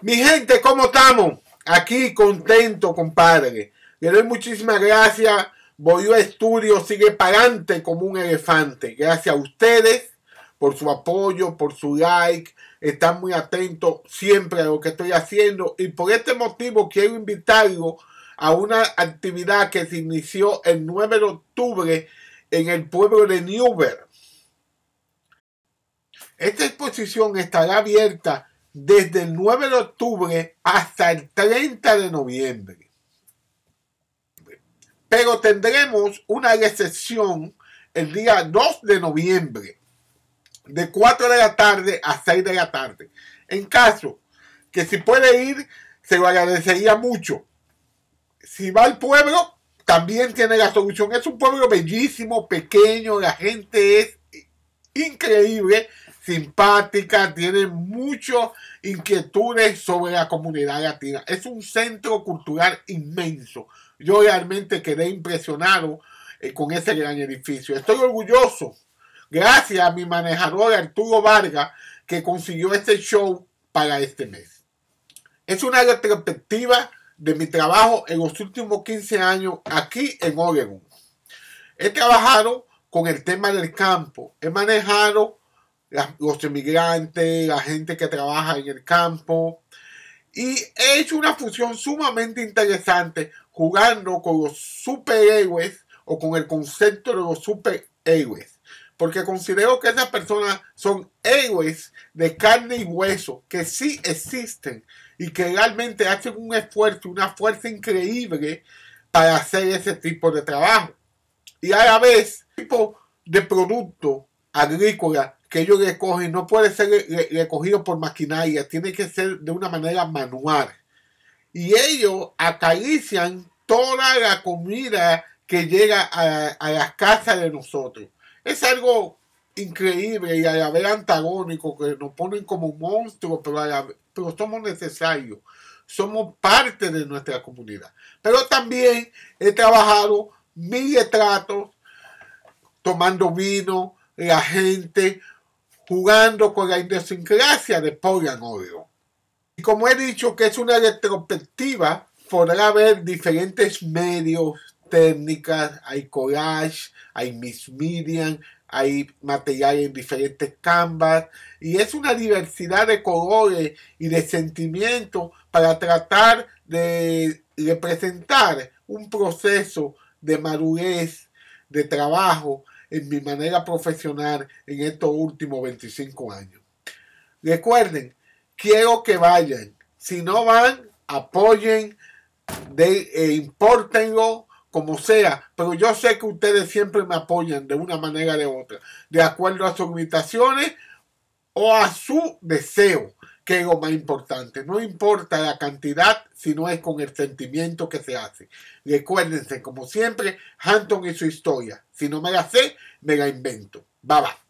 Mi gente, ¿cómo estamos? Aquí contento, compadre. Le doy muchísimas gracias. Voy a Estudio sigue parante como un elefante. Gracias a ustedes por su apoyo, por su like. Están muy atentos siempre a lo que estoy haciendo. Y por este motivo quiero invitarlo a una actividad que se inició el 9 de octubre en el pueblo de Newber. Esta exposición estará abierta desde el 9 de octubre hasta el 30 de noviembre. Pero tendremos una recepción el día 2 de noviembre, de 4 de la tarde a 6 de la tarde. En caso que si puede ir, se lo agradecería mucho. Si va al pueblo, también tiene la solución. Es un pueblo bellísimo, pequeño, la gente es increíble simpática, tiene muchas inquietudes sobre la comunidad latina. Es un centro cultural inmenso. Yo realmente quedé impresionado eh, con ese gran edificio. Estoy orgulloso, gracias a mi manejador Arturo Vargas, que consiguió este show para este mes. Es una retrospectiva de mi trabajo en los últimos 15 años aquí en Oregon. He trabajado con el tema del campo, he manejado los inmigrantes, la gente que trabaja en el campo. Y he hecho una fusión sumamente interesante jugando con los superhéroes o con el concepto de los superhéroes. Porque considero que esas personas son héroes de carne y hueso, que sí existen y que realmente hacen un esfuerzo, una fuerza increíble para hacer ese tipo de trabajo. Y a la vez, tipo de producto agrícola que ellos recogen no puede ser recogido por maquinaria, tiene que ser de una manera manual. Y ellos acarician toda la comida que llega a, las casas de nosotros. Es algo increíble y a la vez antagónico, que nos ponen como monstruos, pero, pero somos necesarios, somos parte de nuestra comunidad. Pero también he trabajado mil estratos. tomando vino, la gente, jugando con la idiosincrasia de polian odio. Y como he dicho que es una retrospectiva, podrá haber diferentes medios, técnicas, hay collage, hay Miss Medium, hay material en diferentes canvas y es una diversidad de colores y de sentimientos para tratar de representar un proceso de madurez, de trabajo en mi manera profesional en estos últimos 25 años. Recuerden, quiero que vayan. Si no van, apoyen, de, eh, impórtenlo, como sea, pero yo sé que ustedes siempre me apoyan de una manera o de otra, de acuerdo a sus limitaciones o a su deseo que es lo más importante. No importa la cantidad, sino es con el sentimiento que se hace. Recuérdense, como siempre, Hanton y su historia. Si no me la sé, me la invento. Bye